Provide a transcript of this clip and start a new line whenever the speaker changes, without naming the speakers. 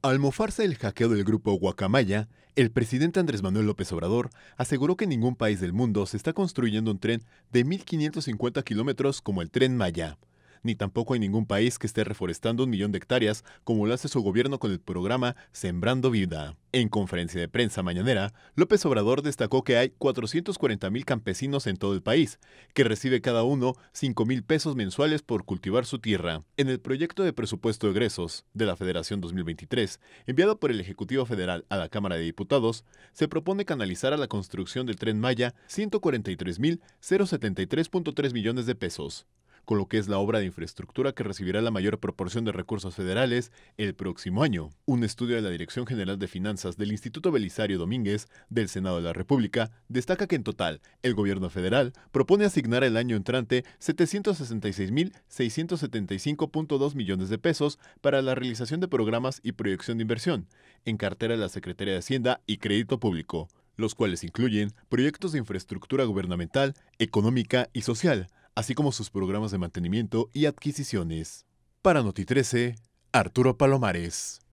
Al mofarse el hackeo del grupo Guacamaya, el presidente Andrés Manuel López Obrador aseguró que ningún país del mundo se está construyendo un tren de 1.550 kilómetros como el tren Maya ni tampoco hay ningún país que esté reforestando un millón de hectáreas como lo hace su gobierno con el programa Sembrando Vida. En conferencia de prensa mañanera, López Obrador destacó que hay mil campesinos en todo el país, que recibe cada uno mil pesos mensuales por cultivar su tierra. En el proyecto de presupuesto de egresos de la Federación 2023, enviado por el Ejecutivo Federal a la Cámara de Diputados, se propone canalizar a la construcción del tren Maya 143.073.3 millones de pesos con lo que es la obra de infraestructura que recibirá la mayor proporción de recursos federales el próximo año. Un estudio de la Dirección General de Finanzas del Instituto Belisario Domínguez del Senado de la República destaca que en total el gobierno federal propone asignar el año entrante 766.675.2 millones de pesos para la realización de programas y proyección de inversión en cartera de la Secretaría de Hacienda y Crédito Público los cuales incluyen proyectos de infraestructura gubernamental, económica y social, así como sus programas de mantenimiento y adquisiciones. Para Noti 13, Arturo Palomares.